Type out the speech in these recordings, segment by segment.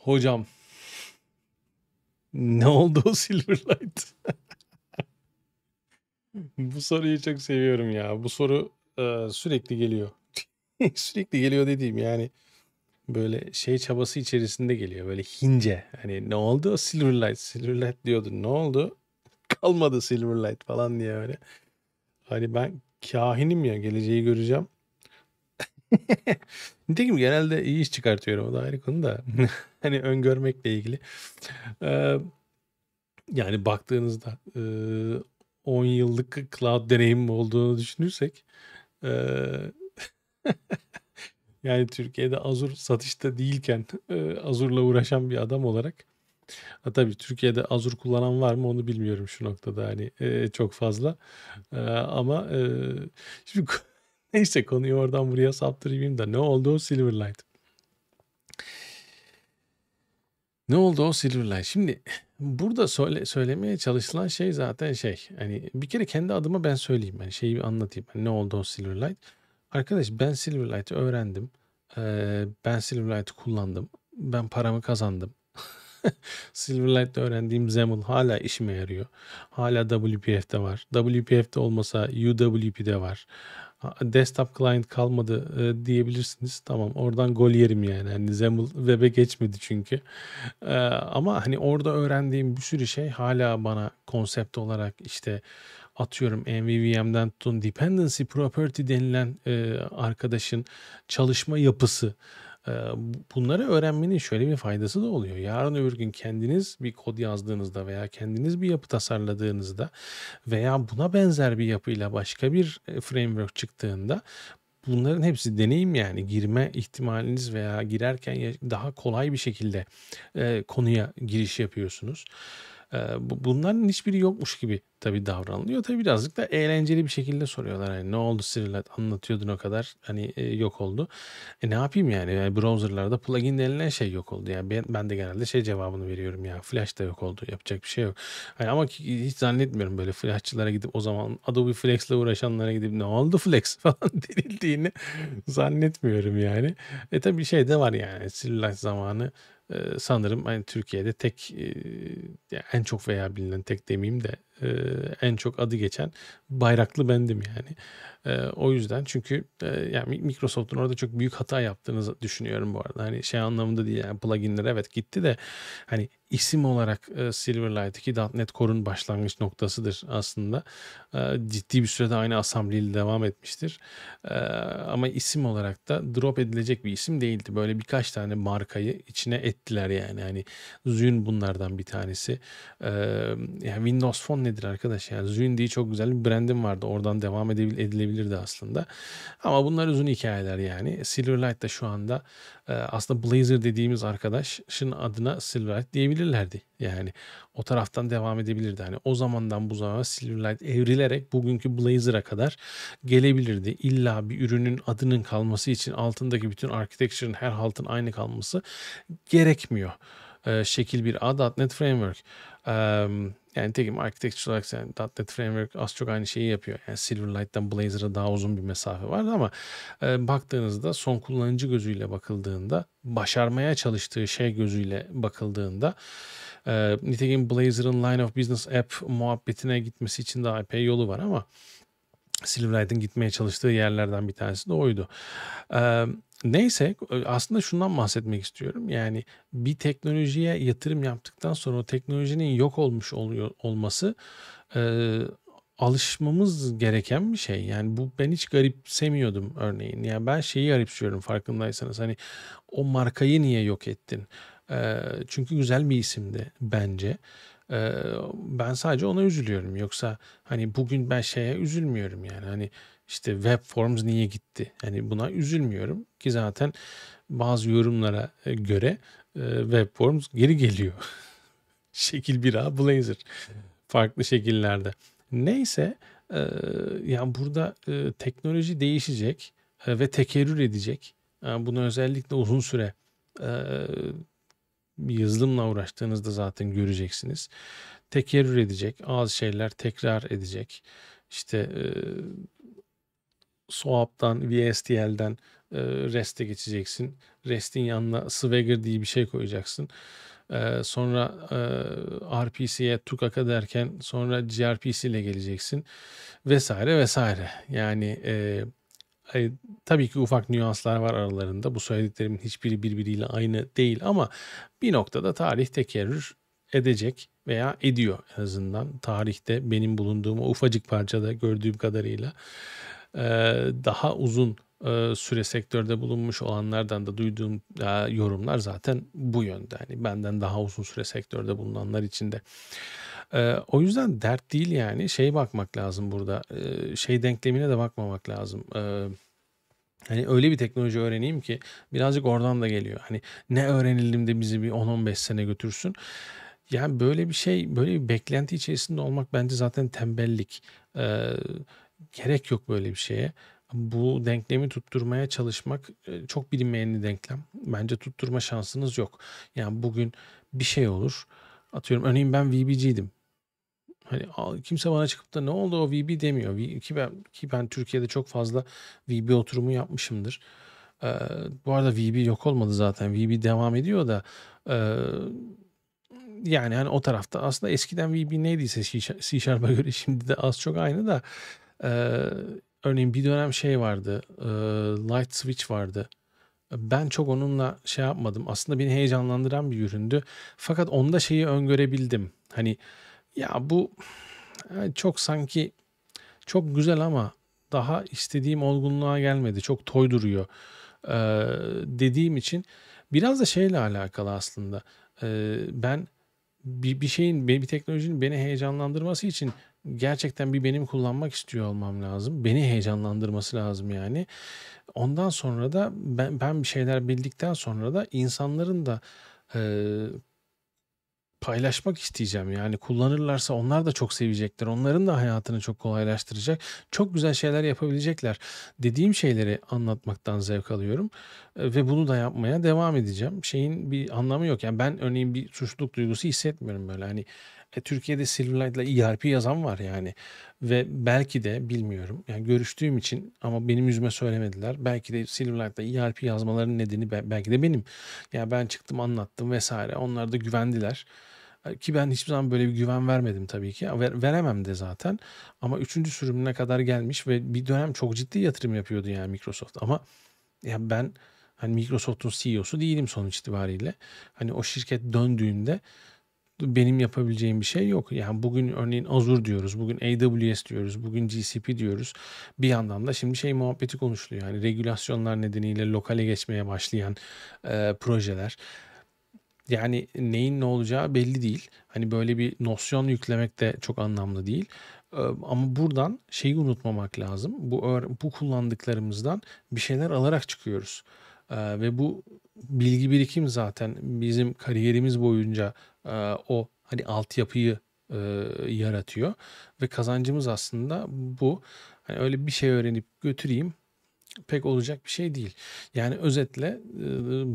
Hocam. Ne oldu o Silverlight? Bu soruyu çok seviyorum ya. Bu soru e, sürekli geliyor. sürekli geliyor dediğim yani böyle şey çabası içerisinde geliyor. Böyle hince. Hani ne oldu o Silverlight? Silverlight diyordun Ne oldu? Kalmadı Silverlight falan diye öyle. Hani ben kahinim ya geleceği göreceğim. Nitekim genelde iyi iş çıkartıyorum. O da ayrı konu da. hani öngörmekle ilgili. Ee, yani baktığınızda e, 10 yıllık cloud deneyimim olduğunu düşünürsek e, yani Türkiye'de Azure satışta değilken e, Azure'la uğraşan bir adam olarak Ha, tabii Türkiye'de Azure kullanan var mı onu bilmiyorum şu noktada hani e, çok fazla e, ama e, şimdi Neyse konuyu oradan buraya saptırayım da ne oldu o Silverlight? Ne oldu o Silverlight? Şimdi burada söyle, söylemeye çalışılan şey zaten şey. Hani bir kere kendi adıma ben söyleyeyim. Yani şeyi bir anlatayım. Hani ne oldu o Silverlight? Arkadaş ben Silverlight'ı öğrendim. Ee, ben Silverlight'ı kullandım. Ben paramı kazandım. Silverlight'te öğrendiğim XAML hala işime yarıyor. Hala WPF'de var. WPF'de olmasa UWP'de var. Desktop client kalmadı e, diyebilirsiniz. Tamam oradan gol yerim yani. Hani XAML web'e geçmedi çünkü. E, ama hani orada öğrendiğim bir sürü şey hala bana konsept olarak işte atıyorum MVVM'den tutun dependency property denilen e, arkadaşın çalışma yapısı bunları öğrenmenin şöyle bir faydası da oluyor. Yarın öbür gün kendiniz bir kod yazdığınızda veya kendiniz bir yapı tasarladığınızda veya buna benzer bir yapıyla başka bir e, framework çıktığında bunların hepsi deneyim yani girme ihtimaliniz veya girerken daha kolay bir şekilde konuya giriş yapıyorsunuz. Bunların hiçbiri yokmuş gibi tabii davranılıyor. Tabii birazcık da eğlenceli bir şekilde soruyorlar. hani ne oldu Sirilat anlatıyordun o kadar hani e, yok oldu. E, ne yapayım yani? yani browserlarda plugin denilen şey yok oldu. Yani ben, ben de genelde şey cevabını veriyorum ya Flash da yok oldu yapacak bir şey yok. Yani ama hiç zannetmiyorum böyle Flash'çılara gidip o zaman Adobe Flex ile uğraşanlara gidip ne oldu Flex falan denildiğini zannetmiyorum yani. E tabii şey de var yani Sirilat zamanı e, sanırım hani Türkiye'de tek e, en çok veya bilinen tek demeyeyim de e, en çok adı geçen bayraklı bendim yani. E, o yüzden çünkü e, yani Microsoft'un orada çok büyük hata yaptığını düşünüyorum bu arada. Hani şey anlamında değil yani pluginler evet gitti de hani isim olarak e, Silverlight 2 .NET Core'un başlangıç noktasıdır aslında. E, ciddi bir sürede aynı asambliyle devam etmiştir. E, ama isim olarak da drop edilecek bir isim değildi. Böyle birkaç tane markayı içine ettiler yani. Hani Zune bunlardan bir tanesi. yani Windows Phone nedir arkadaş? Yani Zune diye çok güzel bir brandim vardı. Oradan devam edilebilirdi aslında. Ama bunlar uzun hikayeler yani. Silverlight da şu anda aslında Blazer dediğimiz arkadaşın adına Silverlight diyebiliriz yapabilirlerdi. Yani o taraftan devam edebilirdi. Hani o zamandan bu zamana Silverlight evrilerek bugünkü Blazer'a kadar gelebilirdi. İlla bir ürünün adının kalması için altındaki bütün architecture'ın her haltın aynı kalması gerekmiyor. Ee, şekil bir ad, .NET Framework. Um, yani tekim architecture olarak yani .NET Framework az çok aynı şeyi yapıyor. Yani Silverlight'tan Blazor'a daha uzun bir mesafe vardı ama e, baktığınızda son kullanıcı gözüyle bakıldığında başarmaya çalıştığı şey gözüyle bakıldığında e, nitekim Blazor'ın Line of Business App muhabbetine gitmesi için daha epey yolu var ama Silverlight'ın gitmeye çalıştığı yerlerden bir tanesi de oydu. Ee, neyse aslında şundan bahsetmek istiyorum. Yani bir teknolojiye yatırım yaptıktan sonra o teknolojinin yok olmuş oluyor olması e, alışmamız gereken bir şey. Yani bu ben hiç garipsemiyordum örneğin. Yani ben şeyi garipsiyorum farkındaysanız. Hani o markayı niye yok ettin? Ee, çünkü güzel bir isimdi bence ben sadece ona üzülüyorum. Yoksa hani bugün ben şeye üzülmüyorum yani. Hani işte web forms niye gitti? Yani buna üzülmüyorum ki zaten bazı yorumlara göre web forms geri geliyor. Şekil bir a Blazor. Farklı şekillerde. Neyse e, yani burada teknoloji değişecek ve tekerrür edecek. Yani bunu özellikle uzun süre yazılımla uğraştığınızda zaten göreceksiniz. Tekerrür edecek, az şeyler tekrar edecek. İşte e, SOAP'tan, VSTL'den e, REST'e geçeceksin. REST'in yanına Swagger diye bir şey koyacaksın. E, sonra e, RPC'ye TUKAK'a derken sonra gRPC ile geleceksin. Vesaire vesaire. Yani eee e, tabii ki ufak nüanslar var aralarında. Bu söylediklerimin hiçbiri birbiriyle aynı değil ama bir noktada tarih tekerrür edecek veya ediyor en azından. Tarihte benim bulunduğum o ufacık parçada gördüğüm kadarıyla daha uzun e, süre sektörde bulunmuş olanlardan da duyduğum e, yorumlar zaten bu yönde. yani benden daha uzun süre sektörde bulunanlar içinde. E, o yüzden dert değil yani şey bakmak lazım burada. E, şey denklemine de bakmamak lazım. E, Hani öyle bir teknoloji öğreneyim ki birazcık oradan da geliyor. Hani ne öğrenildim de bizi bir 10-15 sene götürsün. Yani böyle bir şey, böyle bir beklenti içerisinde olmak bence zaten tembellik. gerek yok böyle bir şeye bu denklemi tutturmaya çalışmak e, çok bilinmeyenli denklem. Bence tutturma şansınız yok. Yani bugün bir şey olur. Atıyorum örneğin ben VBG'ydim. Hani kimse bana çıkıp da ne oldu o VB demiyor. Ki ben, ki ben Türkiye'de çok fazla VB oturumu yapmışımdır. Ee, bu arada VB yok olmadı zaten. VB devam ediyor da e, yani hani o tarafta aslında eskiden VB neydiyse C Sharp'a göre şimdi de az çok aynı da e, örneğin bir dönem şey vardı. E, Light Switch vardı. Ben çok onunla şey yapmadım. Aslında beni heyecanlandıran bir üründü. Fakat onda şeyi öngörebildim. Hani ya bu çok sanki çok güzel ama daha istediğim olgunluğa gelmedi. Çok toy duruyor ee, dediğim için biraz da şeyle alakalı aslında. Ee, ben bir, bir şeyin bir teknolojinin beni heyecanlandırması için gerçekten bir benim kullanmak istiyor olmam lazım. Beni heyecanlandırması lazım yani. Ondan sonra da ben, ben bir şeyler bildikten sonra da insanların da e, paylaşmak isteyeceğim. Yani kullanırlarsa onlar da çok sevecekler. Onların da hayatını çok kolaylaştıracak. Çok güzel şeyler yapabilecekler. Dediğim şeyleri anlatmaktan zevk alıyorum e, ve bunu da yapmaya devam edeceğim. Şeyin bir anlamı yok. Yani ben örneğin bir suçluluk duygusu hissetmiyorum böyle. Hani e, Türkiye'de Silverlight ile ERP yazan var yani. Ve belki de bilmiyorum. Yani görüştüğüm için ama benim yüzüme söylemediler. Belki de Silverlight ile ERP yazmalarının nedeni belki de benim. Ya yani ben çıktım anlattım vesaire. Onlar da güvendiler. E, ki ben hiçbir zaman böyle bir güven vermedim tabii ki. Veremem de zaten. Ama üçüncü sürümüne kadar gelmiş ve bir dönem çok ciddi yatırım yapıyordu yani Microsoft. Ama ya ben hani Microsoft'un CEO'su değilim sonuç itibariyle. Hani o şirket döndüğünde benim yapabileceğim bir şey yok. Yani bugün örneğin Azure diyoruz, bugün AWS diyoruz, bugün GCP diyoruz. Bir yandan da şimdi şey muhabbeti konuşuluyor. Yani regülasyonlar nedeniyle lokale geçmeye başlayan e, projeler. Yani neyin ne olacağı belli değil. Hani böyle bir nosyon yüklemek de çok anlamlı değil. E, ama buradan şeyi unutmamak lazım. Bu bu kullandıklarımızdan bir şeyler alarak çıkıyoruz. E, ve bu bilgi birikim zaten bizim kariyerimiz boyunca o hani altyapıyı e, yaratıyor ve kazancımız aslında bu. Hani öyle bir şey öğrenip götüreyim pek olacak bir şey değil. Yani özetle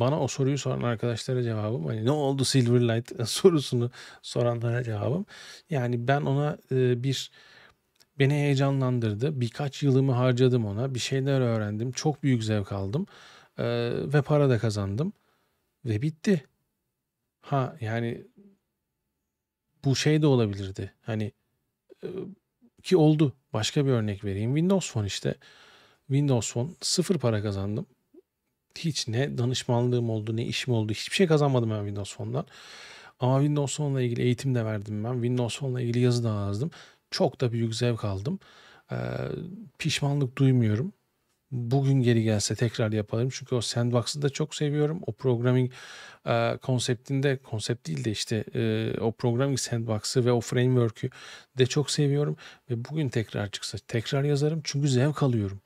bana o soruyu soran arkadaşlara cevabım hani ne oldu Silverlight sorusunu soranlara cevabım. Yani ben ona bir beni heyecanlandırdı. Birkaç yılımı harcadım ona. Bir şeyler öğrendim. Çok büyük zevk aldım. ve para da kazandım. Ve bitti. Ha yani bu şey de olabilirdi. Hani e, ki oldu. Başka bir örnek vereyim. Windows Phone işte. Windows Phone sıfır para kazandım. Hiç ne danışmanlığım oldu ne işim oldu. Hiçbir şey kazanmadım ben Windows Phone'dan. Ama Windows Phone'la ilgili eğitim de verdim ben. Windows Phone'la ilgili yazı da yazdım. Çok da büyük zevk aldım. Ee, pişmanlık duymuyorum bugün geri gelse tekrar yaparım. Çünkü o sandbox'ı da çok seviyorum. O programming e, konseptinde, konsept değil de işte e, o programming sandbox'ı ve o framework'ü de çok seviyorum. Ve bugün tekrar çıksa tekrar yazarım. Çünkü zevk alıyorum.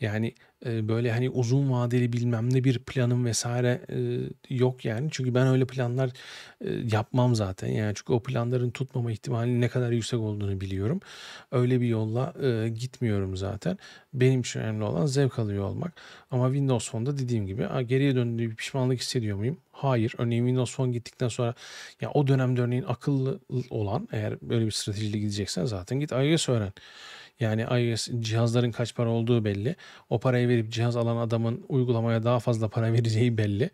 Yani ee, böyle hani uzun vadeli bilmem ne bir planım vesaire e, yok yani. Çünkü ben öyle planlar e, yapmam zaten. Yani çünkü o planların tutmama ihtimali ne kadar yüksek olduğunu biliyorum. Öyle bir yolla e, gitmiyorum zaten. Benim için önemli olan zevk alıyor olmak. Ama Windows Phone'da dediğim gibi geriye döndüğü bir pişmanlık hissediyor muyum? Hayır. Örneğin Windows Phone gittikten sonra ya o dönemde örneğin akıllı olan eğer böyle bir stratejiyle gideceksen zaten git iOS öğren. Yani iOS cihazların kaç para olduğu belli. O parayı verip cihaz alan adamın uygulamaya daha fazla para vereceği belli.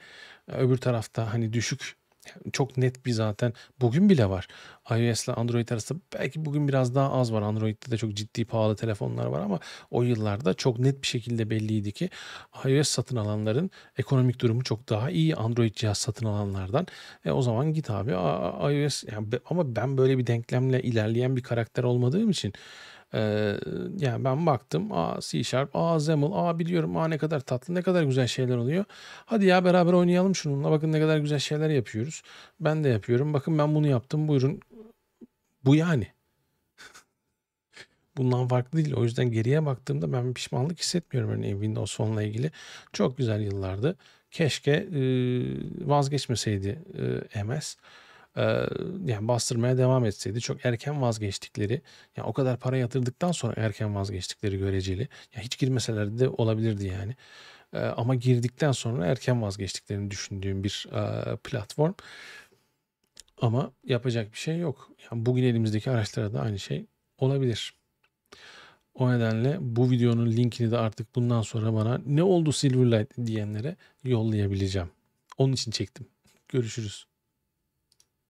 Öbür tarafta hani düşük çok net bir zaten bugün bile var. iOS ile Android arasında belki bugün biraz daha az var. Android'de de çok ciddi pahalı telefonlar var ama o yıllarda çok net bir şekilde belliydi ki iOS satın alanların ekonomik durumu çok daha iyi Android cihaz satın alanlardan. E o zaman git abi iOS yani ama ben böyle bir denklemle ilerleyen bir karakter olmadığım için ee, yani ben baktım A C Sharp, A Zeml, A biliyorum, A ne kadar tatlı, ne kadar güzel şeyler oluyor. Hadi ya beraber oynayalım şununla bakın ne kadar güzel şeyler yapıyoruz. Ben de yapıyorum bakın ben bunu yaptım buyurun. Bu yani. Bundan farklı değil. O yüzden geriye baktığımda ben pişmanlık hissetmiyorum örneğin Windows Phone'la ilgili. Çok güzel yıllardı. Keşke e, vazgeçmeseydi e, MS yani bastırmaya devam etseydi çok erken vazgeçtikleri yani o kadar para yatırdıktan sonra erken vazgeçtikleri göreceli. Yani hiç girmeseler de olabilirdi yani. ama girdikten sonra erken vazgeçtiklerini düşündüğüm bir platform. Ama yapacak bir şey yok. Yani bugün elimizdeki araçlara da aynı şey olabilir. O nedenle bu videonun linkini de artık bundan sonra bana ne oldu Silverlight diyenlere yollayabileceğim. Onun için çektim. Görüşürüz.